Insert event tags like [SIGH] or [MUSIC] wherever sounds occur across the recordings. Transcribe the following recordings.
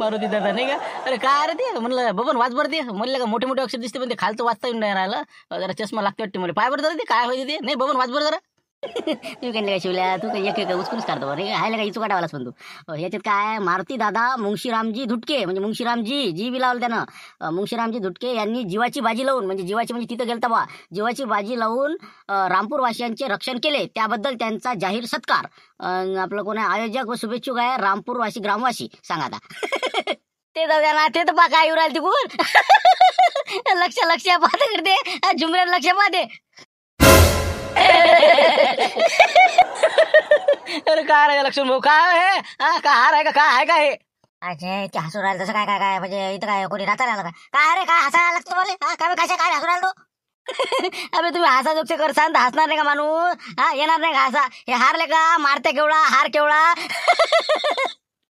मारुती दादा नाही का अरे काय अरे ते म्हणलं बबन वाच बरं ते म्हणलं का मोठे मोठे अक्षर दिसते पण ते खालचं वाचता येऊन नाही राहिलं जरा चष्मा लागते वाटते मला पाय बरं जरा ते काय होते ते नाही बबन वाच बरं जरा तू काय शिवल्या तू एक उचकूनच काढतो रे काही चुका डावालाच पण तू याच्यात काय मारुती दादा मुंशीरामजी धुटके म्हणजे मुंशीरामजी जी बी लावलं त्यानं मुंशीरामजी धुटके यांनी जीवाची बाजी लावून म्हणजे जीवाची म्हणजे तिथं गेलता बा जीवाची बाजी लावून रामपूरवासियांचे रक्षण केले त्याबद्दल त्यांचा जाहीर सत्कार आपलं कोण आयोजक व शुभेच्छुक आहे रामपूरवासी ग्रामवासी सांगा दा [LAUGHS] ते जाऊ ते तर बा काय येऊ राहिल तिकून [LAUGHS] लक्ष लक्ष पाहते करते लक्ष पाहते [LAUGHS] अरे काय रे लक्ष्मण भाऊ काय आहे काय हार आहे का काय आहे का हे अरे ते हसू राहिलं तसं काय काय काय म्हणजे इथं काय कोणी राहता काय काय रे काय हसायला लागतो तुम्हाला काय बे, कशा काय हसू राहिलो [LAUGHS] अबे तुम्ही हसा जोगचे कर तर हसणार नाही का माणूस हा येणार नाही का हसा हे हारले का मारते केवळा हार केवळा [LAUGHS]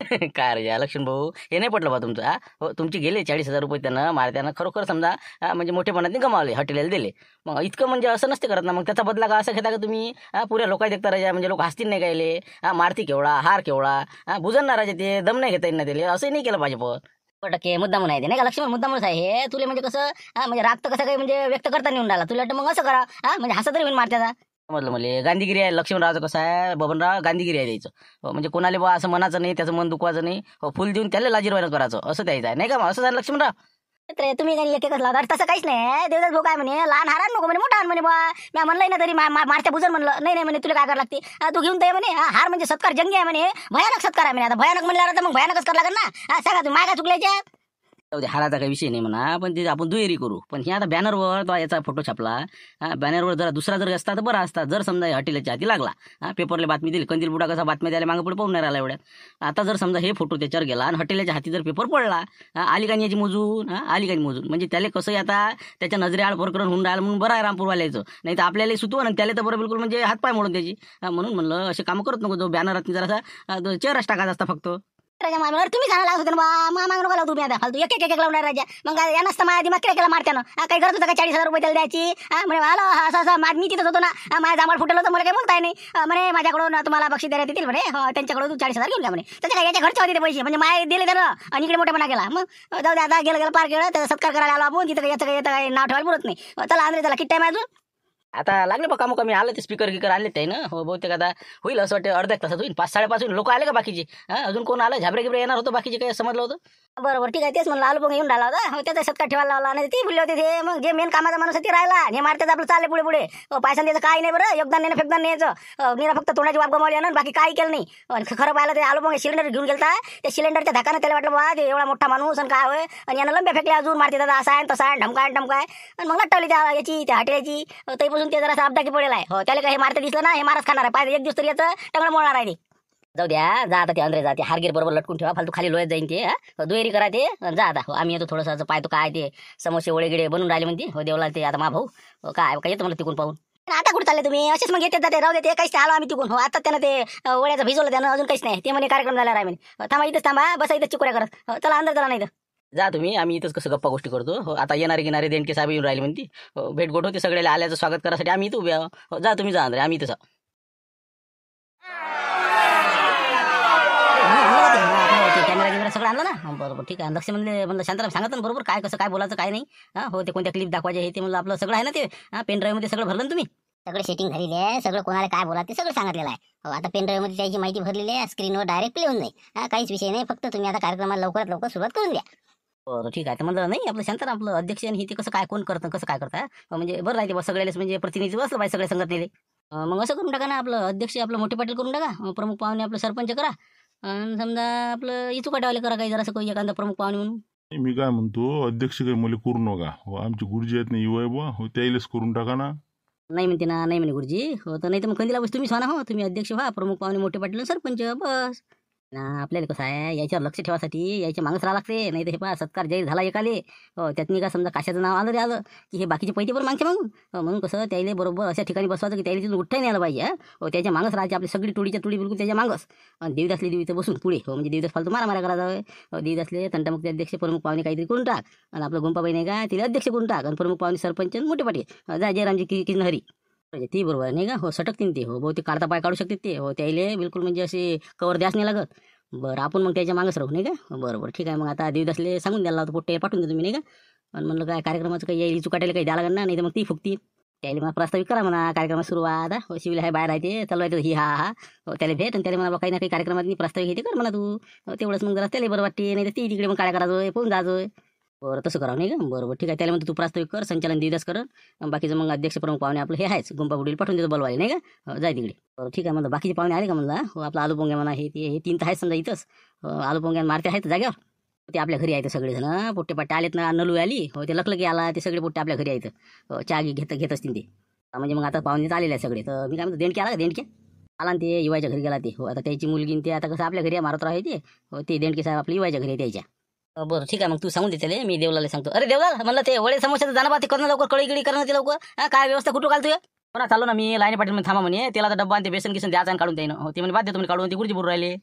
[LAUGHS] काय रे लक्ष्मण भाऊ हे नाही पटलं बा तुमचं हो तुमची गेले चाळीस हजार रुपये त्यानं मारत्यानं खरोखर समजा म्हणजे मोठेपणाने गमावले हॉटेलला दिले मग इतकं म्हणजे असं नसते करत ना मग त्याचा बदला का असं घेता का तुम्ही पुऱ्या लोकाय देखता राजा म्हणजे लोक हसतील नाही गायले मारती केवळा हार केवळा हा ना राजा ते दम नाही घेता येईल ना दिले असंही नाही केलं पाहिजे पण टक्के मुद्दा म्हणायचे नाही का लक्ष्मण मुद्दा म्हणून आहे तुला म्हणजे कसं म्हणजे राग तर कसं काही म्हणजे व्यक्त करता येऊन राहिला तुला मग असं करा म्हणजे हसा तरी होईल मारत्याचा म्हटलं म्हणजे गांधीगिरी आहे लक्ष्मणरावचं कसं आहे बबनराव गांधीगिरी आहे द्यायचं हो, म्हणजे कोणाला बा असं म्हणायचं नाही त्याचं मन दुखवायचं नाही हो, फुल देऊन त्याला लाजीरवायनं करायचं असं द्यायचं आहे नाही का असं झालं लक्ष्मणराव तुम्ही काही एक एकच तसं काहीच नाही देवदास भाऊ काय म्हणे लहान हारान नको म्हणे मोठा म्हणे बा मी म्हणलं ना तरी मारच्या बुजून म्हणलं नाही नाही म्हणे तुला काय करायला लागते तू घेऊन दे म्हणे हार म्हणजे सत्कार जंगी आहे म्हणे भयानक सत्कार आहे म्हणे आता भयानक म्हणल्यावर तर मग भयानकच करा लागेल ना सगळं तुम्ही माय चुकल्याच्या हाराचा काही विषय नाही म्हणा पण ते आपण दुहेरी करू पण हे आता बॅनरवर याचा फोटो छापला बॅनरवर जरा दुसरा जर असता तर बरा असता जर समजा हॉटेलच्या हाती लागला हा पेपरला बातमी दिली कंदील बुडा कसा बातमी द्यायला मागे पुढे पाहून राहिला एवढ्यात आता जर समजा हे फोटो त्याच्यावर गेला आणि हॉटेलच्या हाती जर पेपर पडला आली याची मोजून हा आली का मोजून म्हणजे त्याला कसं आता त्याच्या नजरे आड करून होऊन राहिला म्हणून बरं आहे यायचं नाही तर आपल्याला सुतू आणि त्याला तर बरं बिलकुल म्हणजे हातपाय मोडून त्याची म्हणून म्हणलं असे काम करत नको जो बॅनरात जरासा चेहराच टाकायचा असता फक्त राजा मामा तुम्ही सांगा लागत होते बा मामा नको तुम्ही आता फालतू एक एक एक लावणार राजा मग या नसता माझ्या मग काय केला मारत्यानं काही गरज होतं का चाळीस हजार रुपये द्यायची म्हणजे हॅलो असं असं मी तिथंच होतो ना माझ्या जांभळ फुटलं होतं मला काय बोलताय नाही म्हणे माझ्याकडून तुम्हाला बक्षीस देण्यात येतील म्हणे हो, त्यांच्याकडून तू चाळीस हजार घेऊन म्हणे त्याच्या काय याच्या खर्च होते ते पैसे म्हणजे माय दिले तर आणि इकडे मोठेपणा गेला मग जाऊ दे आता गेलं गेलं पार केलं तर सत्कार करायला आलो आपण तिथं याचं काय येतं काय नाव ठेवायला बोलत नाही चला आंद्रे त्याला किती टाईम अजून आता लागले बा कामं कमी आलं ते स्पीकर गिकर आले ते ना हो बहुतेक आता होईल असं वाटतं अर्ध्या तासात होईल पाच साडेपाच होईल लोक आले का बाकीचे अजून कोण आलं झाबरे गिबरे येणार होतं बाकीचे काय समजलं होतं बरोबर ठीक आहे तेच म्हणलं आलो पण येऊन राहिला होता हो त्याचा शतका ठेवायला लावला नाही ती होते ते मग जे मेन कामाचा माणूस ते राहिला हे मारतात आपलं चालले पुढे पुढे पैसा द्यायचं काय नाही बरं योगदान नाही फेकदान न्यायचं मी फक्त तोंडाची वाप गमावली आणि बाकी काही केलं नाही खरं पाहिलं ते आलो मग सिलेंडर घेऊन गेलता त्या सिलेंडरच्या धाकानं त्याला वाटलं बा ते एवढा मोठा माणूस आणि काय होय आणि यानं लंब्या फेकले अजून मारते दादा असा आहे तसा आहे ढमकाय ढमकाय आणि मग लटवली त्या याची त्या हटेल्याची तरीपासून ते जरा अपडाकी पडेल आहे हो त्याला काही मारते दिसलं ना हे मारच खाणार आहे पाहिजे एक दिवस तरी याचं टंगळ मोडणार आहे जाऊ द्या जा आता ते अंद्रे जाते हारगीर बरोबर लटकून ठेवा फालतू खाली लोयत जाईन ते दुहेरी करा ते जा आता हो, आम्ही येतो थोडंसं पाहतो काय ते समोसे ओळे बनून राहिले म्हणते हो देवला ते आता मा भाऊ हो, काय काय येतो मला तिकून पाहून आता कुठं चालले तुम्ही असेच मग येते जाते राहू देते काहीच आलो आम्ही तिकून हो आता त्यांना ते ओळ्याचा भिजवलं त्यानं अजून काहीच नाही ते म्हणे कार्यक्रम झाला राहिले हो, थांबा इथंच थांबा बसा इथं चिकुऱ्या करत चला अंदर चला नाही जा तुम्ही आम्ही इथंच कसं गप्पा गोष्टी करतो हो आता येणारे घेणारे देणके साहेब येऊन राहिले म्हणते भेट गोठ होते सगळ्याला आल्याचं स्वागत करासाठी आम्ही इथं उभे जा तुम्ही जा अंदर आम्ही इथं आणलं ना बरोबर ठीक आहे लक्ष म्हणले म्हणलं शांताराम सांगत ना बरोबर काय कसं काय बोलायचं काय नाही हो ते कोणत्या क्लिप दाखवायचे हे ते म्हणलं आपलं सगळं आहे ना ते पेन ड्राईव्ह मध्ये सगळं भरलं तुम्ही सगळं सेटिंग झालेली आहे सगळं कोणाला काय बोला ते सगळं सांगितलेलं आहे हो आता ड्राईव्ह मध्ये त्याची माहिती भरलेली आहे स्क्रीनवर डायरेक्ट प्ले नाही काहीच विषय नाही फक्त तुम्ही आता कार्यक्रमाला लवकरात लवकर सुरुवात करून द्या बरं ठीक आहे तर म्हणलं नाही आपलं शांताराम आपलं अध्यक्ष आणि ते कसं काय कोण करतं कसं काय करता हो, म्हणजे बरं राहते बा सगळ्यालेच म्हणजे प्रतिनिधी असलं पाहिजे सगळ्या संगत नेले मग असं करून टाका ना आपलं अध्यक्ष आपलं मोठे पाटील करून टाका प्रमुख पाहुणे आपलं सरपंच करा आणि समजा आपलं इचुकाटावाले करा काही असं काही एखादा प्रमुख पाहुणे म्हणून मी काय म्हणतो अध्यक्ष काही मला करू नका हो आमची गुरुजी आहेत ना युवाय बा हो त्याईलेच करून टाका ना नाही म्हणते ना नाही म्हणे गुरुजी हो तर नाही तर मग दिला बस तुम्ही सांगा हो तुम्ही अध्यक्ष व्हा प्रमुख पाहुणे मोठे पाटील सरपंच बस ना आपल्याला कसं आहे याच्यावर लक्ष ठेवासाठी यायच्या माणूस राहा लागते नाही तर हे पहा सत्कार जाहीर झाला एकाले हो त्यातनी का समजा काशाचं नाव आलं आलं की हे बाकीचे पैसे पण मागचे मग हो, म्हणून कसं त्याला बरोबर अशा ठिकाणी बसवायचं की त्याला तिथून उठ्ठा नाही आलं पाहिजे हो त्याच्या माणूस राहायचे आपली सगळी टोळीच्या टोळी बिलकुल त्याच्या मागस आणि देवीदासली देवीचं बसून पुढे हो म्हणजे देवीदास फालतू मारा मारा करायचा हो देवीदासले तंटामुक्त अध्यक्ष प्रमुख पाहुणे काहीतरी करून टाक आणि आपलं गुंपाबाई नाही का तिला अध्यक्ष करून टाक आणि प्रमुख पाहुणे सरपंच मोठे पाठी हो, जा जयरामजी कि हरी म्हणजे ती बरोबर नाही का हो सटकतीन ते हो बहुतेक काढता पाय काढू शकते ते हो त्याले बिलकुल म्हणजे असे कवर द्यास नाही लागत बरं आपण मग त्याच्या मागंच राहू नाही का हो, बरं ठीक आहे मग आता देवदासले सांगून द्यायला लावतो पोट्टे पाठवून द्या तुम्ही नाही का म्हणलं काय कार्यक्रमाचं काही येईल चुकाटायला काही द्यायला लागणार नाही तर मग ती फुकती त्याला मला प्रस्तावित करा म्हणा कार्यक्रमात सुरुवात हो शिवला हाय बाहेर आहे ते चालू ही हा हा हो, त्याला भेट आणि त्याला मला काही ना काही कार्यक्रमात प्रस्ताव घेते कर मला तू हो, तेवढंच मग जरा त्याला बरं वाटते नाही तर ती तिकडे मग काय करायचं फोन जायचं बरं तसं करावं नाही का बरं बरं ठीक आहे त्याला म्हणतो तू प्रास्ताविक कर संचालन दिदास कर बाकीचं मग अध्यक्ष प्रमुख पाहुणे आपलं हे आहेच गुंपा गुडील पाठवून देतो बोलवायला नाही का जाय तिकडे बरं ठीक आहे म्हणलं बाकीचे पाहुणे आले का हो आपला आलू पोंग्या म्हणा हे हे तीन तर आहेत समजा इथंच आलू पोंग्या मारते आहेत जाग्यावर ते आपल्या घरी आहेत सगळेजण पोट्टे पट्टे आलेत ना नलू आली हो ते लखलकी आला ते सगळे पोट्टे आपल्या घरी आहेत चहा घेत घेत असतील ते म्हणजे मग आता पाहुणे आलेले आहे सगळे तर मी काय म्हणतो देणक्या आला देणक्या आला ते युवाच्या घरी गेला ते हो आता त्याची मुलगी ते आता कसं आपल्या घरी मारत राहायचे हो ते देणके साहेब आपल्या युवायच्या घरी त्याच्या बरं ठीक आहे मग तू सांगून देते मी देवलाला सांगतो अरे देवला म्हणलं ते वळे समोरच्या जाणार ते करणं लवकर कळीगिळी करणं ते लवकर काय व्यवस्था कुठं घालतोय पण चालू ना मी लाईन पाटील थांबा म्हणे त्याला डब्बा डब्बा ते बेसन किसन द्यायचा काढून देईन हो ते म्हणजे बाद तुम्ही काढून ती कुठे बोलू राहिले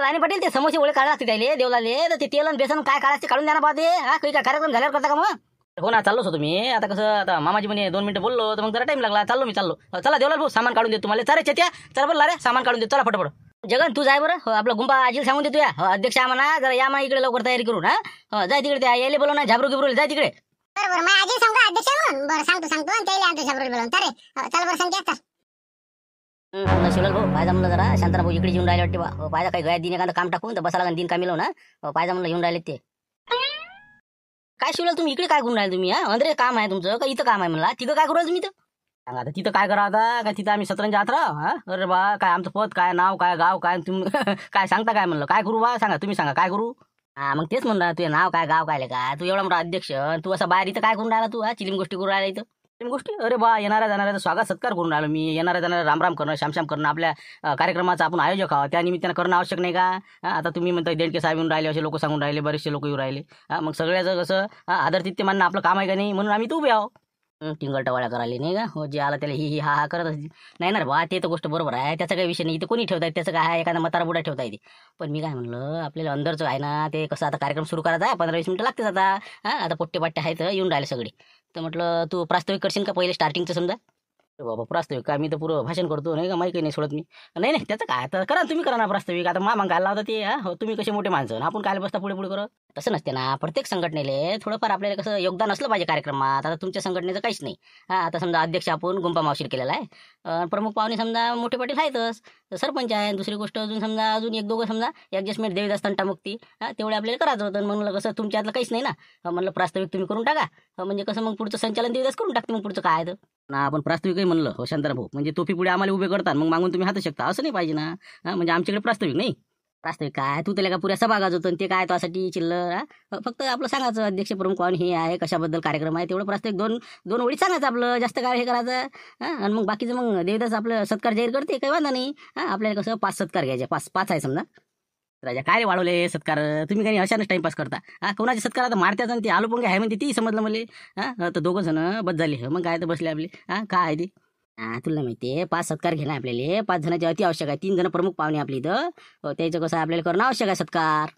लाईन पाटील ते समोसे ओळे काढा असते त्याला देवलाले तर ते तेल बेसन काय काढायचं काढून द्या पाहते हा काही काय कार्यक्रम झाल्यावर करता का मग हो ना चाललोच होतो मी आता कसं आता मामाजी म्हणे दोन मिनिटं बोललो तर मग जरा टाईम लागला चाललो मी चाललो चला देवला भाऊ सामान काढून देतो तुम्हाला चारे चेत्या चला बोलला रे सामान काढून देतो चला फटाफट जगन तू जाय बरं हो आपला गुंपा आजीला सांगून दे तुया अध्यक्ष हो, अध्यक्ष आम्हाला जरा या मा इकडे लवकर तयारी करून हा हो, जाय तिकडे त्या यायला बोलव ना झाबरू गिबरू जाय तिकडे बरं बरं माझ्या आजी सांगतो अध्यक्ष म्हणून बरं सांगतो सांगतो आणि त्याला झाबरू बोलवून तर हो, चल बरं सांगते आता भाऊ पायजा म्हणलं जरा शांतरा भाऊ इकडे येऊन राहिले वाटते बा पायजा काही गया दिन एखादं काम टाकून तर बसायला दिन कामी लावून ना पायजा म्हणलं येऊन राहिले ते काय शिवल तुम्ही इकडे काय करून राहिले तुम्ही हा अंदरे काम आहे तुमचं का इथं काम आहे म्हणला तिथं काय करू तुम्ही तर आता तिथं काय करा आता काय तिथं आम्ही सतरंज आत राह अरे बा काय आमचं पद काय नाव काय गाव काय तुम्ही [LAUGHS] काय सांगता काय म्हणलं काय करू बा सांगा तुम्ही सांगा काय करू हा मग तेच म्हणलं तुझे नाव काय गाव काय का तू एवढा मोठा अध्यक्ष तू असं बाहेर इथं काय करून राहिला तू हा चिलीम गोष्टी करून राहिला इथं चिलीम गोष्टी अरे बा येणाऱ्या जाणाऱ्या स्वागत सत्कार करून राहिलो मी येणाऱ्या जाणाऱ्या रामराम करणं श्यामश्याम करणं आपल्या कार्यक्रमाचा आपण आयोजक आहोत त्या निमित्तानं करणं आवश्यक नाही का आता तुम्ही म्हणता देडके साहेब येऊन राहिले असे लोक सांगून राहिले बरेचसे लोक येऊन राहिले मग सगळ्याचं कसं आदरतित्य मानणं आपलं काम आहे का नाही म्हणून आम्ही तू बी आहो टिंगलटवाळ्या करायला नाही का हो जे आला त्याला ही ही हा हा करत नाही ना बा ते तर गोष्ट बरोबर आहे त्याचा काही विषय नाही इथे कोणी ठेवता त्याचं काय एखादा मतारा बुडा ठेवता येते पण मी काय म्हणलं आपल्याला अंदरचं आहे ना ते कसं आता कार्यक्रम सुरू करायचा आहे पंधरा वीस मिनटं लागतेच आता हा आता पोट्टे पाट्टे आहेत येऊन राहिले सगळे तर म्हटलं तू प्रास्ताविक करशील का पहिले स्टार्टिंगचं समजा बाबा प्रास्ताविक का मी तर पुरं भाषण करतो नाही का माहिती नाही सोडत मी नाही नाही त्याचं काय तर करा तुम्ही करा ना प्रास्ताविक आता मामा घालला होता ते हो तुम्ही कसे मोठे माणसं आपण काय बसता पुढे पुढे करा तसं नसते ना प्रत्येक संघटनेले थोडंफार आपल्याला कसं योगदान असलं पाहिजे कार्यक्रमात आता तुमच्या संघटनेचं काहीच नाही हा आता समजा अध्यक्ष आपण गुंपा मावशीर केलेला आहे प्रमुख पाहुणे समजा मोठे पाटील आहेतच सरपंच आहे दुसरी गोष्ट अजून समजा अजून एक दोघं समजा ॲडजस्टमेंट देवीदास तंटामुक्ती हा तेवढे आपल्याला करायचं होतं म्हणलं कसं तुमच्यातलं काहीच नाही ना म्हणलं प्रास्ताविक तुम्ही करून टाका म्हणजे कसं मग पुढचं संचालन देवीदास करून टाकते मग पुढचं काय तर ना आपण प्रास्ताविकही म्हणलं हो भाऊ म्हणजे तोफी पुढे आम्हाला उभे करतात मग मागून तुम्ही हात शकता असं नाही पाहिजे ना म्हणजे आमच्याकडे प्रास्ताविक नाही असतं काय तू त्याला का पुऱ्या सभा गाजवतो ते काय त्यासाठी चिल्लर फक्त आपलं सांगायचं अध्यक्ष प्रमुख कोण हे आहे कशाबद्दल कार्यक्रम आहे तेवढं प्रास्ताविक दोन दोन ओळी सांगायचं आपलं जास्त काय हे करायचं आणि मग बाकीचं मग देवदास आपलं सत्कार जाहीर करते काही वांधा नाही आपल्याला कसं पाच सत्कार घ्यायचे पाच पाच आहे समजा राजा काय रे वाढवले सत्कार तुम्ही काही अशानच टाइमपास करता हा कोणाचे सत्कार आता मारत्याच आणि ते आलू पण आहे म्हणते ती समजलं मला तर दोघं जण बस झाले मग काय तर बसले आपले हा काय आहे ते हा तुला माहिती आहे पाच सत्कार घेणं आपल्याला पाच जणांची अति आवश्यक आहे तीन जण प्रमुख पाहुणे आपली इथं हो, त्याचं कसं आपल्याला करणं आवश्यक आहे सत्कार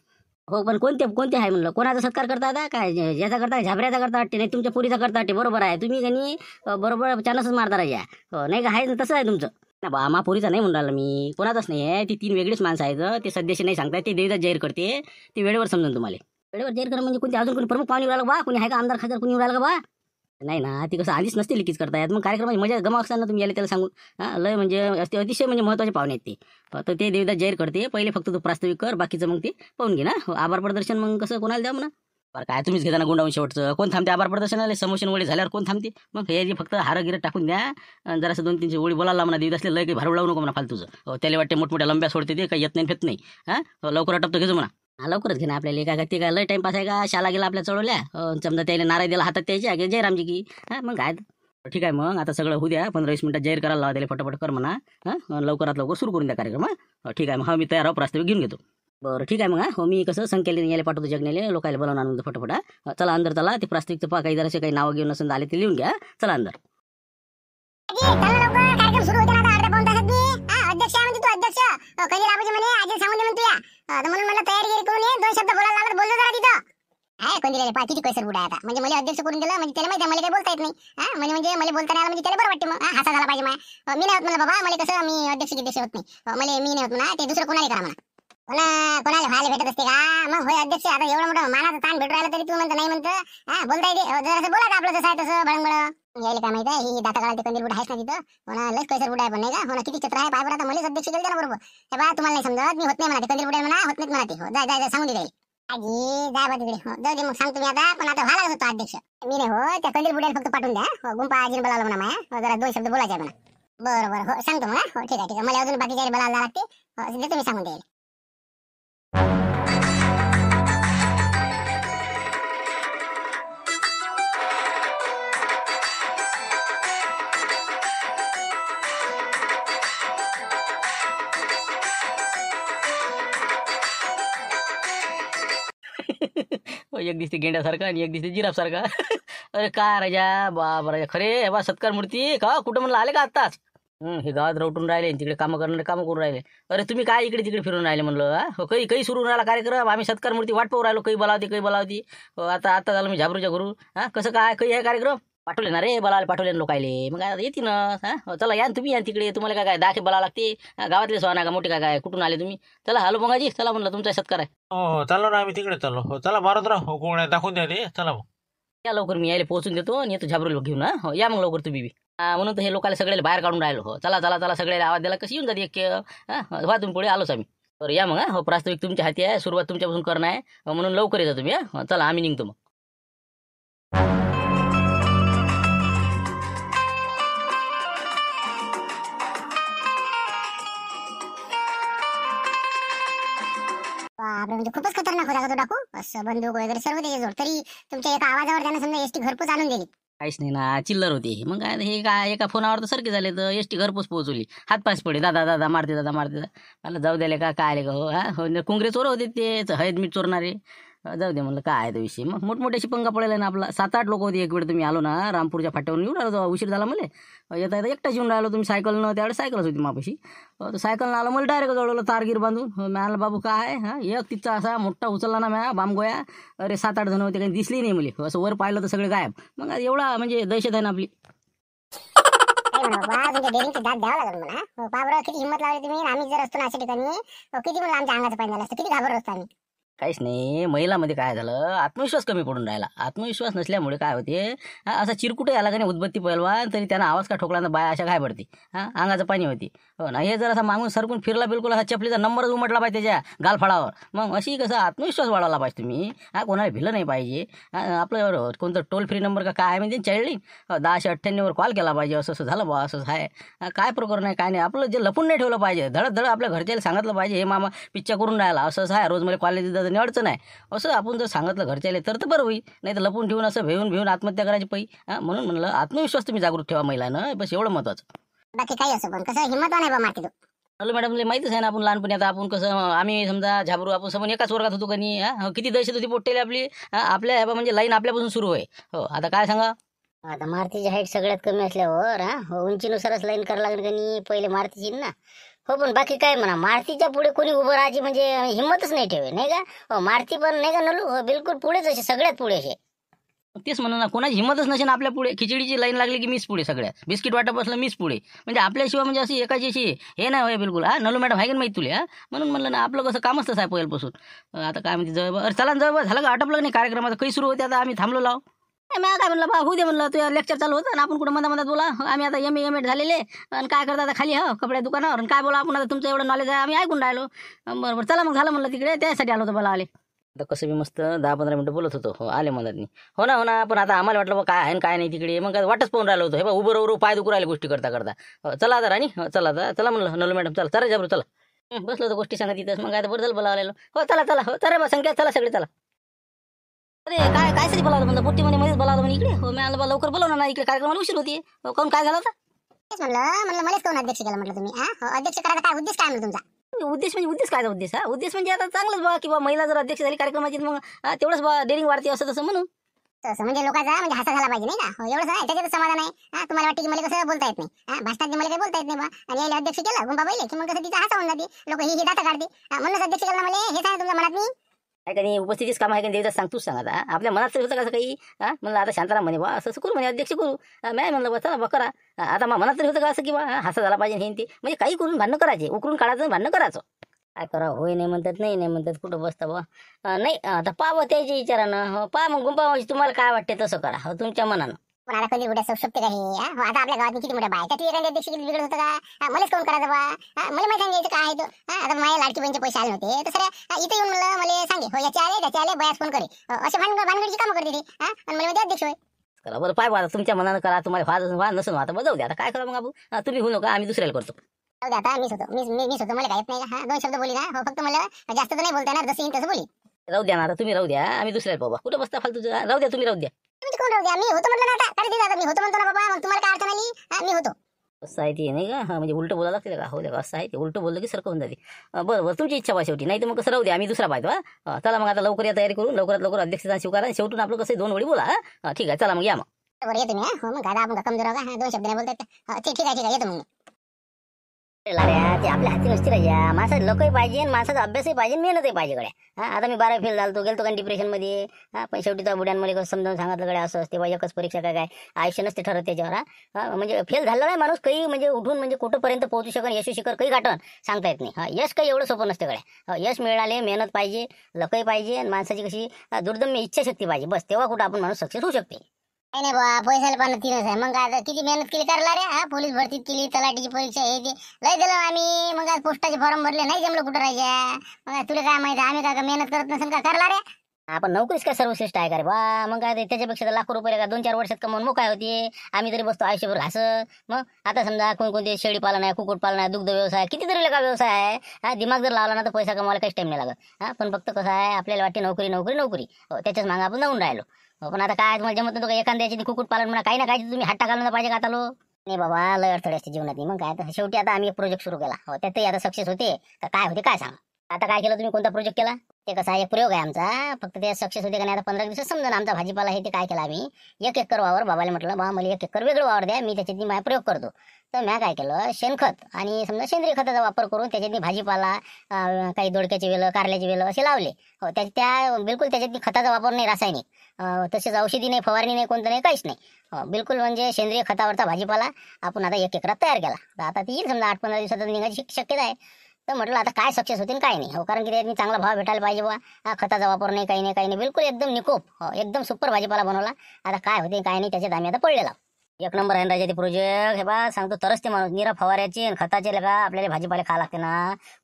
हो पण कोणते कोणते आहे म्हणलं कोणाचा सत्कार करता आता काय याचा करता झाबऱ्याचा करता वाटते नाही तुमच्या पुरीचा करता वाटते बरोबर आहे तुम्ही कनी बरोबर चानसच मारता हो नाही का आहे तसंच आहे तुमचं ना बा मा पुरीचा नाही म्हणाल मी कोणाचाच नाही आहे ती तीन वेगळीच माणसं आहेत ते सध्याशी नाही सांगतात ते देवीचा जाहीर करते ते वेळेवर समजून तुम्हाला वेळेवर जाहीर करणं म्हणजे कोणते अजून कोणी प्रमुख पाहुणे उडाला बा कोणी आहे का आमदार खासदार कोणी उडाला का बा नाही ना ती कसं आधीच नसते लिकीज येत मग कार्यक्रमाची मजा गमा असताना तुम्ही याला त्याला सांगून लय म्हणजे असते अतिशय म्हणजे महत्त्वाचे पाहुणे आहेत ते तर ते देवदा जाहीर करते पहिले फक्त तू प्रास्ताविक कर बाकीचं मग ते पाहून घे ना हो, आभार प्रदर्शन मग कसं कोणाला द्या म्हणा बरं काय तुम्हीच घेताना गुंडावून शेवटचं कोण थांबते आभार प्रदर्शन आले समोशन वळी झाल्यावर कोण थांबते मग हे जे फक्त हार गिरं टाकून द्या जरासं दोन तीनशे ओळी बोलायला म्हणा देवी असले लय काही भरवडावू नको म्हणा फालतूचं हो, त्याला वाटते मोठमोठ्या लंब्या सोडते ते काही येत नाही फेत नाही हां हो, लवकर आटपतो घेतो म्हणा लवकरच घेणं आपल्याला काय ते काय लय टाईमपास आहे का शाला गेला आपल्या चढवल्या समजा त्याने नाराय दिला हातात त्याच्या की जयरामजी की हां मग काय ठीक आहे मग आता सगळं होऊ द्या पंधरा वीस मिनटात जाहीर करायला लावा त्याला फटाफट कर म्हणा हां लवकरात लवकर सुरू करून द्या कार्यक्रम हां ठीक आहे मग हा मी तयार प्रास्ताविक घेऊन घेतो बरं ठीक आहे मग हो मी कसं संख्येला यायला पाठवतो जगण्याला लोकायला बोलावून आणून फटाफट चला अंदर चला ते प्लास्टिकचं पहा काही काही नावं घेऊन असं आले ते लिहून घ्या चला अंदर अध्यक्ष कधी लाभायचे म्हणे आज सांगून दे म्हणतो या म्हणून मला तयारी गिरी करून ये दोन शब्द बोलायला लागत बोललो जरा तिथं आहे कोणी पा किती कैसर बुडा आता म्हणजे मला अध्यक्ष करून दिला म्हणजे त्याला माहिती आहे मला काही बोलता येत नाही हा म्हणजे म्हणजे मला बोलता नाही आला म्हणजे त्याला बरं वाटते मग हसा झाला पाहिजे माया मी नाही होत मला बाबा मला कसं मी अध्यक्ष अध्यक्ष होत नाही मला मी नाही होत म्हणा ते दुसरं कोणाला करा म्हणा कोणा कोणाला व्हायला भेटत असते का मग होय अध्यक्ष आता एवढं मोठं मानाचं ताण भेटू राहिलं तरी तू म्हणतो नाही म्हणतो हा बोलता येते जरासं बोला आपलं जसं आहे तसं भळंगळ म्हणजे यायला काय माहिती आहे ही दाता काळात कंदील बुड आहेस ना तिथं म्हणा हो लस कैसर बुड आहे पण नाही का म्हणा हो किती चित्र आहे पाय बरं आता मला अध्यक्ष गेलं ना बरोबर हे बा तुम्हाला नाही समजत मी होत नाही म्हणा कंदील बुड आहे म्हणा होत नाही म्हणा ते हो जाय जाय सांगून दे आजी जा बा तिकडे हो जाऊ दे मग सांगतो मी आता पण आता व्हायलाच होतो अध्यक्ष मी नाही हो त्या कंदील बुड्याला फक्त पाठवून द्या हो गुंपा आजीने बोलावलं म्हणा माया हो, जरा दोन शब्द बोलायचे म्हणा बरं बरं हो सांगतो मग हो ठीक आहे ठीक आहे मला अजून बाकी काही बोलायला लागते हो तुम्ही सांगून द्यायला एक दिसते गेंड्यासारखा आणि एक दिसते सारखा [LAUGHS] अरे का राजा बाप राजा खरे बा सत्कार मूर्ती का कुठं म्हणलं आले का आत्ताच हे गावात रवटून राहिले तिकडे कामं करणारे कामं करून राहिले अरे तुम्ही काय इकडे तिकडे फिरून राहिले म्हणलं हो काही काही सुरू राहिला कार्यक्रम आम्ही सत्कार मूर्ती वाट पाहू राहिलो काही बलावती काही बोलावती हो, आता आता झालं मी झाबरूच्या घरू हां कसं काय काही आहे कार्यक्रम पाठवले ना रे बला पाठवले ना लोकायले मग येते ना हा हो, चला या तुम्ही या तिकडे तुम्हाला काय काय दाखे बला लागते गावातले सोना का मोठे काय काय कुठून आले तुम्ही चला हॅलो बंगाजी चला म्हणलं तुमचा सत्कार आहे हो, हो ना आम्ही तिकडे चाललो हो चला मारत राह हो, कोण आहे दाखवून द्या चला मग या लवकर मी यायला पोहोचून देतो आणि येतो झाबरू लोक घेऊन या मग लवकर तुम्ही बी म्हणून हे लोकाले सगळ्याला बाहेर काढून राहिलो हो चला चला चला सगळ्याला आवाज द्यायला कशी येऊन जाते एक हां तुम्ही पुढे आलोच आम्ही बरं या मग हो प्रास्ताविक तुमच्या हाती आहे सुरुवात तुमच्यापासून करणार आहे म्हणून लवकर येतो तुम्ही चला आम्ही निघतो मग बापरे म्हणजे खूपच खतरनाक होता तो डाकू असं बंदूक वगैरे सर्व त्याच्या जोड तरी तुमच्या एका आवाजावर त्यांना समजा एसटी घरपोच आणून दिली काहीच नाही ना चिल्लर होते मग काय हे काय एका फोनावर तर सारखे झाले तर एसटी टी घरपोच पोहोचवली हात पाच पडे दादा दादा मारते दादा मारते मला जाऊ द्याले का काय आले का हो हा हो कुंगरे चोर होते ते हैद मी चोरणारे जाऊ दे म्हणलं काय आहे तो विषय मग मोठमोठ्याशी पंगा पडायला ना आपला सात आठ लोक होते एक वेळ तुम्ही आलो ना रामपूरच्या फाट्यावर येऊन आलो उशीर झाला मला येता येता एकटाच येऊन राहिलो तुम्ही सायकलनं त्यावेळेस सायकलच होती मापशी सायकल सायकलनं आलं मला डायरेक्ट जवळवलं तारगीर बांधून म्हणाला बाबू काय हा एक तिचा असा मोठा उचलला ना म्या अरे सात आठ जण होते काही दिसली नाही मुली असं वर पाहिलं तर सगळे गायब मग एवढा म्हणजे दहशत आहे ना आपली हो, किती हिंमत लावली तुम्ही आम्ही जर असतो ना अशा ठिकाणी हो, किती मला आमच्या अंगाचं पाणी झालं असतं किती घाबर असतो आम्ही काहीच नाही महिलामध्ये काय झालं आत्मविश्वास कमी पडून राहिला आत्मविश्वास नसल्यामुळे काय होते असा चिरकुटे आला का नाही उद्बत्ती पैलवान तरी त्यांना आवाज का ठोकला ना बाय अशा काय पडते हा अंगाचं पाणी होती हो ना हे जर असा मागून सरकून फिरला बिलकुल असा चपलीचा नंबरच उमटला पाहिजे त्याच्या गालफळावर मग अशी कसं आत्मविश्वास वाढवला पाहिजे तुम्ही हा कोणाला भिलं नाही पाहिजे आपलं कोणतं टोल फ्री नंबर का काय म्हणजे चळली हो, दहाशे अठ्ठ्याण्णववर कॉल केला पाहिजे असं असं झालं बा असं आहे काय प्रकरण नाही काय नाही आपलं जे लपून नाही ठेवलं पाहिजे धडक धड आपल्या घरच्याला सांगितलं पाहिजे हे मामा पिच्चा करून राहिला असं असं आहे रोज मला कॉलेज नाही अडचण आहे असं आपण जर सांगितलं घरच्याले तर तर बरं होईल नाही तर लपून ठेवून असं भेऊन भेऊन आत्महत्या करायची पै म्हणून म्हणलं आत्मविश्वास तुम्ही जागृत ठेवा महिलांना बस एवढं महत्वाचं बाकी काही असं पण कसं हिंमत नाही बा हॅलो मॅडम तुला माहितीच आहे ना आपण लहानपणी आता आपण कसं आम्ही समजा झाबरू आपण समोर एकाच वर्गात होतो कनी हा हो, किती दहशत होती पोट्टेली आपली आपल्या ह्या म्हणजे लाईन आपल्यापासून सुरू आहे हो आता काय सांगा आता मारुतीची हाईट सगळ्यात कमी असल्यावर हा हो, उंचीनुसारच लाईन करायला लागेल कनी पहिले मारुतीची ना हो पण बाकी काय म्हणा मारतीच्या पुढे कोणी उभं राहायची म्हणजे हिंमतच नाही ठेवे नाही का हो मारती पण नाही का नलू हो बिलकुल पुढेच असे सगळ्यात पुढे असे तेच म्हणून ना कोणाची हिंमतच नसेल ना आपल्या पुढे खिचडीची लाईन लागली की मीच पुढे सगळ्यात बिस्किट वाटप असलं मीच पुढे म्हणजे आपल्याशिवाय म्हणजे अशी एकाची अशी हे नाही होय बिलकुल हा नलू मॅडम आहे की माहिती तुले म्हणून म्हणलं ना आपलं कसं कामच तसं आहे पहिल्यापासून आता काय म्हणजे जवळ अरे चला जवळ झालं का आटपलं नाही कार्यक्रमाचं काही सुरू होते आता आम्ही थांबलो लाव मी काय म्हणलं बा दे म्हणलं तुझ्या लेक्चर चालू होतं आणि आपण कुठं मंदा मंदात बोला आम्ही आता एम एम एड झालेले आणि काय करता आता खाली हो कपड्या दुकानावर आणि काय बोला आपण आता तुमचं एवढं नॉलेज आहे आम्ही ऐकून राहिलो बरोबर चला मग झालं म्हणलं तिकडे त्यासाठी आलो होतो बोला आले आता कसं मी मस्त दहा पंधरा मिनटं बोलत होतो हो आले नाही हो ना हो ना पण आता आम्हाला वाटलं बा काय आहे काय नाही तिकडे मग वाटच पाहून राहिलो होतो हे बा उभं उभं पाय दुखू राहिले गोष्टी करता करता हो, चला आता राणी हो, चला आता चला म्हणलं नलो मॅडम चला चला जाबरू चला बसलो होतो गोष्टी सांगा तिथं मग आता बरं झालं बोलावलेलो हो चला चला हो चला बा संख्या चला सगळे चला अरे काय काय साठी बोलावलं म्हणलं पोट्टी म्हणे मध्येच बोलावलं म्हणे इकडे हो मी आलो लवकर बोलवलं ना इकडे कार्यक्रमाला उशीर होती हो, काहून काय झालं होतं? तेच म्हणलं म्हणलं कोण अध्यक्ष केलं म्हटलं तुम्ही हा हो, अध्यक्ष करायचा काय उद्देश काय म्हणलं तुमचा उद्देश म्हणजे उद्देश काय उद्देश हा उद्देश म्हणजे आता चांगलंच बघा की बा महिला जर अध्यक्ष झाली कार्यक्रमाची मग अं, तेवढंच बा डेरिंग वाढते असं तसं म्हणून तसं म्हणजे लोकांचा म्हणजे हसा झाला पाहिजे नाही का हो एवढंच नाही त्याच्यात समाधान आहे तुम्हाला वाटतं की मला कसं बोलता येत नाही हा भाषणात मला काही बोलता येत नाही बा आणि यायला अध्यक्ष केलं गुंबा पहिले की मग कसं तिचा हसा होऊन जाते लोक ही ही दाता काढते हा, म्हणूनच अध्यक्ष केला मला हे सांगा तुमच्या मनात मी आहे का नाही उपस्थितीच काम आहे का देवीचा सांग तूच सांग आता आपल्या मनात तरी होतं कसं काही हा म्हणलं आता शांताराम म्हणे वा असं करू म्हणे अध्यक्ष करू मॅ म्हणलं बस चला करा आता मग मनात तरी होतं का असं की बा हसा झाला पाहिजे हे ते म्हणजे काही करून भांडण करायचे उकरून काढायचं भांडण करायचं काय करा होय नाही म्हणतात नाही नाही म्हणतात कुठं बसता बा नाही आता पाहावं त्याच्या विचारानं हो पा मग गुंपा तुम्हाला काय वाटते तसं करा हो, तुमच्या मनानं कोणाला कधी उड्या सोडू शकते का हे आता आपल्या गावात किती मोठ्या बायका तू एखाद्या अध्यक्ष किती बिघड होतं का मलाच कोण करायचं बा मला माहिती सांगायचं काय तो आता माझ्या लाडकी बहिणीचे पैसे आले होते तर सर इथे येऊन मला मला सांगे हो याचे आले त्याचे आले बयास फोन करे हो, असे भानगड भानगडची काम करते ते आणि मला अध्यक्ष होय करा बरं पाय बा तुमच्या मनानं करा तुम्हाला व्हा व्हा नसून आता बजाऊ द्या आता काय करा मग बाबू तुम्ही होऊ नका आम्ही दुसऱ्याला करतो जाऊ द्या आता मीच होतो मीच मीच होतो मला काय येत नाही का हा दोन शब्द बोली ना हो फक्त मला जास्त तर नाही बोलता ना जसं येईन तसं बोली राहू द्या ना आता तुम्ही राहू द्या आम्ही दुसऱ्याला पाहू कुठं बसता फालतू राहू द्या तुम्ही राहू द्या म्हणजे कोण आहे का म्हणजे उलटं बोलायला लागते का हो, हो असं आहे ते बोललं की सरकवून जाते बरं बरं तुमची इच्छा बा शेवटी नाही तर मग कसं राहू द्या आम्ही दुसरा पाहिजे चला मग आता लवकर या तयारी करून लवकरात लवकर अध्यक्ष स्वीकारा शेवटून आपलं कसं दोन वेळी बोला ठीक आहे चला मग या मग बरं येतो ठीक आहे ठीक आहे मग आपल्या हाती नसते राजा माणसात लोकही पाहिजे माणसाचा अभ्यासही पाहिजे मेहनतही पाहिजे गड्या आता मी बारा फेल झालो गेलो का डिप्रेशन मध्ये पण शेवटी त्या बुड्यांमध्ये समजून समजावून सांगितलं गड्या असं असते बाई एकच परीक्षा काय काय आयुष्य नसते ठरत त्याच्यावर म्हणजे फेल झाला नाही माणूस काही म्हणजे उठून म्हणजे पर्यंत पोहोचू शकण यशू शिखर काही गाठण सांगता येत नाही यश काही एवढं सोपं नसते कडे यश मिळाले मेहनत पाहिजे लकही पाहिजे माणसाची कशी दुर्दम्य इच्छाशक्ती पाहिजे बस तेव्हा कुठं आपण माणूस सक्सेस होऊ शकते नाही नाही बा पैसाला पण तीनच आहे मग आता किती मेहनत केली करला रे हा पोलीस भरती केली तलाठीची परीक्षा हे ते लय दिलो आम्ही मग आज पोस्टाचे फॉर्म भरले नाही जमलं कुठं राहायच्या मग तुला काय माहिती आम्ही का मेहनत करत नसेल का करला रे आपण नोकरीच काय सर्वश्रेष्ठ आहे का रे बा मग काय ते त्याच्यापेक्षा तर लाखो रुपये का दोन चार वर्षात कमवून मग काय होते आम्ही तरी बसतो आयुष्यभर घास मग आता समजा कोणकोणते शेळी पालन आहे पालन आहे दुग्ध व्यवसाय कितीतरी लगा व्यवसाय आहे हा दिमाग जर लावला ना तर पैसा कमवायला काहीच टाईम नाही लागत हा पण फक्त कसं आहे आपल्याला वाटते नोकरी नोकरी नोकरी हो त्याच्याच मागे आपण जाऊन राहिलो हो, पण आता काय तुम्हाला जमत नव्हतं एखाद्याची पालन म्हणा काही ना काही तुम्ही हट्टा घालून पाहिजे का आलो नाही बाबा लय अडथळे असते जीवनात मग काय शेवटी आता आम्ही एक प्रोजेक्ट सुरू केला हो त्यातही आता सक्सेस होते तर काय होते काय सांग आता काय केलं तुम्ही कोणता प्रोजेक्ट केला ते कसा एक प्रयोग आहे आमचा फक्त ते सक्सेस होते का नाही आता पंधरा दिवसात समजा आमचा भाजीपाला हे ते काय केला आम्ही एक एकर वावर बाबाला म्हटलं बा मला एक एकर वेगळं वावर द्या मी त्याच्यातनी माझा प्रयोग करतो तर मी काय केलं शेणखत आणि समजा सेंद्रिय खताचा वापर करून त्याच्यातनी भाजीपाला काही दोडक्याचे वेलं कारल्याचे वेळ असे लावले हो त्या त्या बिलकुल त्याच्यातनी खताचा वापर नाही रासायनिक तसेच औषधी नाही फवारणी नाही कोणतं नाही काहीच नाही हो, बिलकुल म्हणजे सेंद्रिय खतावरचा भाजीपाला आपण आता एक एकरात तयार केला आता ती येईल समजा आठ पंधरा दिवसात निघायची शक्यता आहे तर म्हटलं आता काय सक्सेस होतील काय नाही हो कारण की त्यांनी चांगला भाव भेटायला पाहिजे बा खताचा वापर नाही काही नाही काही नाही बिलकुल एकदम निकोप हो एकदम सुपर भाजीपाला बनवला आता काय होते काय नाही त्याच्यात आम्ही आता पडलेला एक नंबर आहे राजा ते प्रोजेक्ट हे बा सांगतो तरच ते माणूस निरा फवार्याचे आणि खताचे लगा आपल्याला भाजीपाले खा लागते ना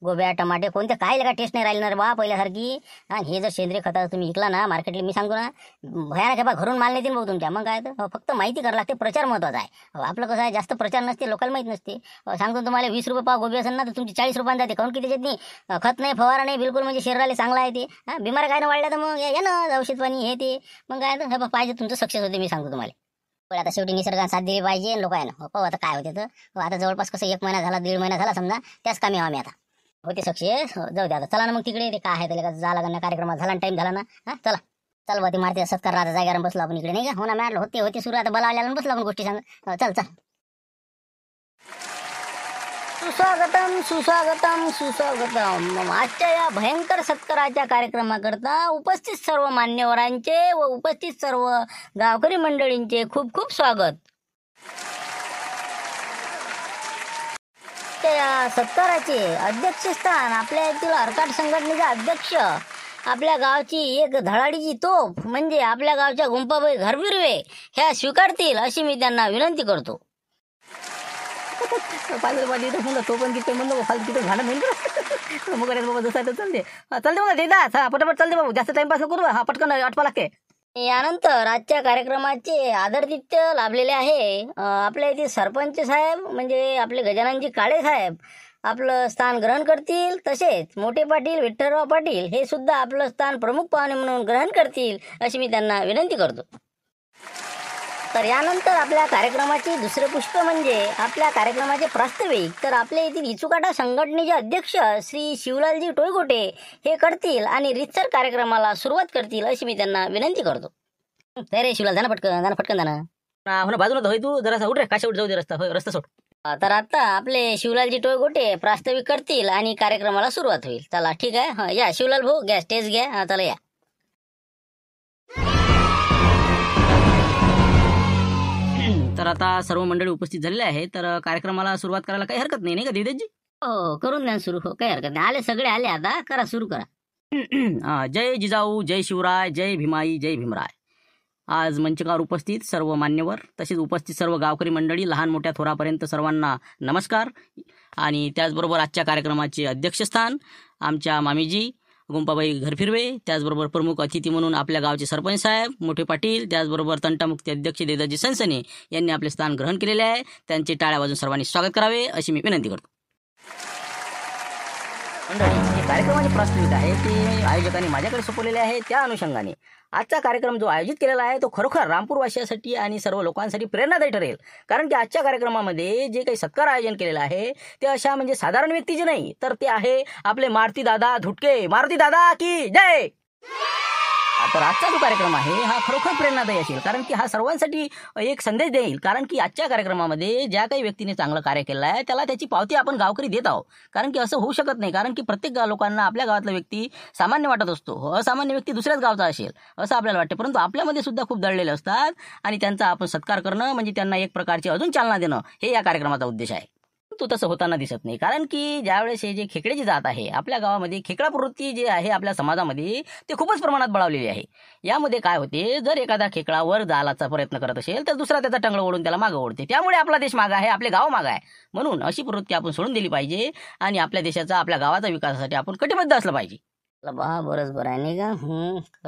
गोब्या टमाटे कोणते काय लगा टेस्ट नाही राहिले ना रे बा पहिल्यासारखी आणि हे जर सेंद्रिय खता तुम्ही विकला ना मार्केटला मी सांगतो ना भयानक हे बा घरून माल नाही भाऊ तुमच्या मग काय तर फक्त माहिती करा लागते प्रचार महत्वाचा आहे आपलं कसं आहे जास्त प्रचार नसते लोकल माहीत नसते सांगतो तुम्हाला वीस रुपये पाव गोबी असेल ना तर तुमची चाळीस रुपयांना जाते काऊन किती त्याच्यात नाही खत नाही फवारा नाही बिलकुल म्हणजे शरीराला चांगला आहे ते हां बिमार काय ना वाढल्या तर मग ये ना औषध पाणी हे ते मग काय तर हे बा पाहिजे तुमचं सक्सेस होते मी सांगतो तुम्हाला पण आता शेवटी निसर्गाने साथ दिली पाहिजे लोक आहे ना आता काय होते तर हो, आता जवळपास कसं एक महिना झाला दीड महिना झाला समजा त्याच कामी आम्ही आता होते सक्षे हो, जाऊ द्या आता चला ना मग तिकडे ते काय आहे त्याला जा लागणार कार्यक्रम झाला टाईम झाला ना हा चला चल बा ते मारते सत्कार राहता जागेवर बसलो आपण इकडे नाही का हो ना मॅडम होते होते सुरू आता बला आल्याला बसलो आपण गोष्टी सांग हो, चल चल सुस्वागतम सुस्वागतम सुस्वागतम आजच्या या भयंकर सत्काराच्या कार्यक्रमाकरता उपस्थित सर्व मान्यवरांचे व उपस्थित सर्व गावकरी मंडळींचे खूप खूप स्वागत त्या या सत्काराचे अध्यक्षस्थान आपल्या येथील अर्काट संघटनेचे अध्यक्ष आपल्या गावची एक धडाडीची तोफ म्हणजे आपल्या गावच्या गुंपाबाई घरबिरवे ह्या स्वीकारतील अशी मी त्यांना विनंती करतो [LAUGHS] पाहिजे तर म्हणलं तो पण तिथे म्हणलं फाल तिथं झाडं नाही बरं [LAUGHS] मग बाबा जसा दे चल दे बघा दे हा पटापट दे बाबा जास्त टाइमपास करू हा पटकन आटवा लागते यानंतर आजच्या कार्यक्रमाचे आदरदित्य लाभलेले आहे आपल्या इथे सरपंच साहेब म्हणजे आपले गजाननजी काळे साहेब आपलं स्थान ग्रहण करतील तसेच मोठे पाटील विठ्ठलराव पाटील हे सुद्धा आपलं स्थान प्रमुख पाहुणे म्हणून ग्रहण करतील अशी मी त्यांना विनंती करतो तर यानंतर आपल्या कार्यक्रमाचे दुसरे पुष्प म्हणजे आपल्या कार्यक्रमाचे प्रास्ताविक तर आपल्या येथील इचुकाटा संघटनेचे अध्यक्ष श्री शिवलालजी टोयगोटे हे करतील आणि रितसर कार्यक्रमाला सुरुवात करतील अशी मी त्यांना विनंती करतो अरे रे शिवलाल जाना पटकन जाना पटकन जाना हो बाजूला होय तू जरा उठ रे काशा उठ जाऊ दे रस्ता रस्ता सोड तर आता आपले शिवलालजी टोयगोटे प्रास्ताविक करतील आणि कार्यक्रमाला सुरुवात होईल चला ठीक आहे हा या शिवलाल भाऊ घ्या स्टेज घ्या हा चला या तर आता सर्व मंडळी उपस्थित झालेले आहे तर कार्यक्रमाला सुरुवात करायला काही हरकत नाही नाही का दिदेजी हो, हो करून द्या सुरू हो काही हरकत नाही आले सगळे आले आता करा सुरू करा [CLEARS THROAT] जय जिजाऊ जय शिवराय जय भीमाई जय भीमराय आज मंचकावर उपस्थित सर्व मान्यवर तसेच उपस्थित सर्व गावकरी मंडळी लहान मोठ्या थोरापर्यंत सर्वांना नमस्कार आणि त्याचबरोबर आजच्या कार्यक्रमाचे अध्यक्षस्थान आमच्या मामीजी गुंपाबाई घरफिरवे त्याचबरोबर प्रमुख अतिथी म्हणून आपल्या गावचे सरपंच साहेब मोठे पाटील त्याचबरोबर तंटामुक्ती अध्यक्ष देदाजी सनसने यांनी आपले स्थान ग्रहण केलेले आहे त्यांचे टाळ्या वाजून सर्वांनी स्वागत करावे अशी मी विनंती करतो प्रश्न प्रस्तुत आहे ती आयोजकांनी माझ्याकडे सोपवलेले आहे त्या अनुषंगाने आजचा कार्यक्रम जो आयोजित केलेला आहे तो खरोखर रामपूरवासियासाठी आणि सर्व लोकांसाठी प्रेरणादायी ठरेल कारण की आजच्या कार्यक्रमामध्ये जे काही सत्कार आयोजन केलेलं आहे ते अशा म्हणजे साधारण व्यक्तीचे नाही तर ते आहे आपले मारुती दादा धुटके मारुती दादा की जय तर आजचा जो कार्यक्रम आहे हा खरोखर प्रेरणादायी असेल कारण की हा सर्वांसाठी एक संदेश देईल कारण की आजच्या कार्यक्रमामध्ये ज्या काही व्यक्तीने चांगलं कार्य केलं आहे त्याला त्याची पावती आपण गावकरी देत आहोत कारण की असं होऊ शकत नाही कारण की प्रत्येक लोकांना आपल्या गावातला व्यक्ती सामान्य वाटत असतो असामान्य व्यक्ती दुसऱ्याच गावचा असेल असं आपल्याला वाटते परंतु आपल्यामध्ये सुद्धा खूप दळलेले असतात आणि त्यांचा आपण सत्कार करणं म्हणजे त्यांना एक प्रकारची अजून चालना देणं हे या कार्यक्रमाचा उद्देश आहे तो तसं होताना दिसत नाही कारण की ज्यावेळेस हे जे खेकड्याची जात आहे आपल्या गावामध्ये खेकडा प्रवृत्ती जे आहे आपल्या समाजामध्ये ते खूपच प्रमाणात बळावलेली आहे यामध्ये काय होते जर एखादा खेकडा वर जालाचा प्रयत्न करत असेल तर दुसरा त्याचा टंगळ ओढून त्याला मागं ओढते त्यामुळे आपला देश मागा आहे आपले गाव मागा आहे म्हणून अशी प्रवृत्ती आपण सोडून दिली पाहिजे आणि आपल्या देशाचा आपल्या गावाचा विकासासाठी आपण कटिबद्ध असलं पाहिजे बा बरंच बरं आहे नाही का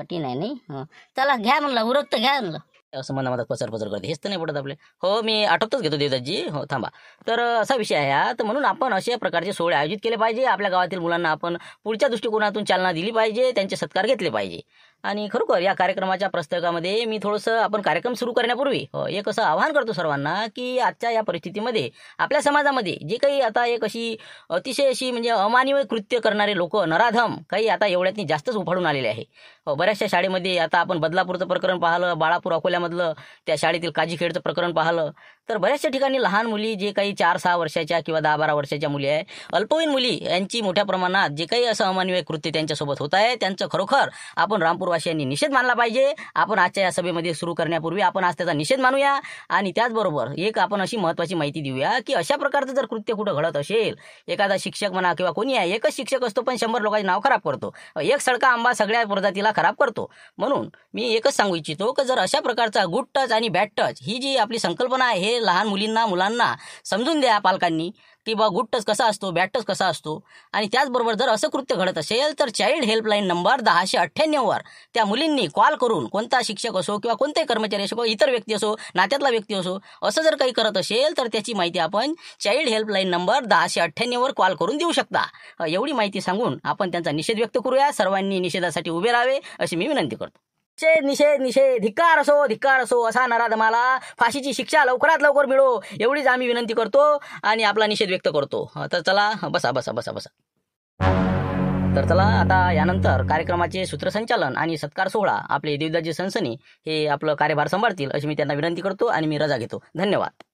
कठीण आहे नाही चला घ्या म्हणलं उरक घ्या म्हणलं असं मनामनात पसर पसर करते हेच तर नाही पडत आपले हो मी आठवतोच घेतो देवदासजी हो थांबा तर असा विषय आहे तर म्हणून आपण अशा प्रकारचे सोहळे आयोजित केले पाहिजे आपल्या गावातील मुलांना आपण पुढच्या दृष्टिकोनातून चालना दिली पाहिजे त्यांचे सत्कार घेतले पाहिजे आणि खरोखर या कार्यक्रमाच्या प्रस्तकामध्ये मी थोडंसं आपण कार्यक्रम सुरू करण्यापूर्वी हो, एक असं आवाहन करतो सर्वांना की आजच्या या परिस्थितीमध्ये आपल्या समाजामध्ये जे काही आता एक अशी अतिशय अशी म्हणजे अमानवीय कृत्य करणारे लोक नराधम काही आता एवढ्यातनी जास्तच उफाडून आलेले आहे हो, बऱ्याचशा शाळेमध्ये आता आपण बदलापूरचं प्रकरण पाहलं बाळापूर अकोल्यामधलं त्या शाळेतील काजीखेडचं प्रकरण पाहिलं तर बऱ्याचशा ठिकाणी लहान मुली जे काही चार सहा वर्षाच्या किंवा दहा बारा वर्षाच्या मुली आहे अल्पवयीन मुली यांची मोठ्या प्रमाणात जे काही असं अमानवीय कृत्य त्यांच्यासोबत होत आहे त्यांचं खरोखर आपण रामपूरवासियांनी निषेध मानला पाहिजे आपण आजच्या या सभेमध्ये सुरू करण्यापूर्वी आपण आज त्याचा निषेध मानूया आणि त्याचबरोबर एक आपण अशी महत्त्वाची माहिती देऊया की अशा प्रकारचं जर कृत्य कुठं घडत असेल एखादा शिक्षक म्हणा किंवा कोणी आहे एकच शिक्षक असतो पण शंभर लोकांचे नाव खराब करतो एक सडका आंबा सगळ्या प्रजातीला खराब करतो म्हणून मी एकच सांगू इच्छितो की जर अशा प्रकारचा गुड टच आणि बॅड टच ही जी आपली संकल्पना आहे लहान मुलींना मुलांना समजून द्या पालकांनी की बा गुड कसा असतो बॅड कसा असतो आणि त्याचबरोबर जर असं कृत्य घडत असेल तर चाइल्ड हेल्पलाईन नंबर दहाशे अठ्ठ्याण्णववर त्या मुलींनी कॉल करून कोणता शिक्षक असो किंवा कोणताही कर्मचारी असो किंवा इतर व्यक्ती असो नात्यातला व्यक्ती असो असं जर काही करत असेल तर त्याची माहिती आपण चाइल्ड हेल्पलाईन नंबर दहाशे अठ्ठ्याण्णववर कॉल करून देऊ शकता एवढी माहिती सांगून आपण त्यांचा निषेध व्यक्त करूया सर्वांनी निषेधासाठी उभे राहावे अशी मी विनंती करतो निषेध निषेध निषेध धिक्कार असो धिक्कार असो असा मला फाशीची शिक्षा लवकरात लवकर मिळो एवढीच आम्ही विनंती करतो आणि आपला निषेध व्यक्त करतो तर चला बसा बसा बसा बसा तर चला आता यानंतर कार्यक्रमाचे सूत्रसंचालन आणि सत्कार सोहळा आपले देवदाजी सनसनी हे आपलं कार्यभार सांभाळतील अशी मी त्यांना विनंती करतो आणि मी रजा घेतो धन्यवाद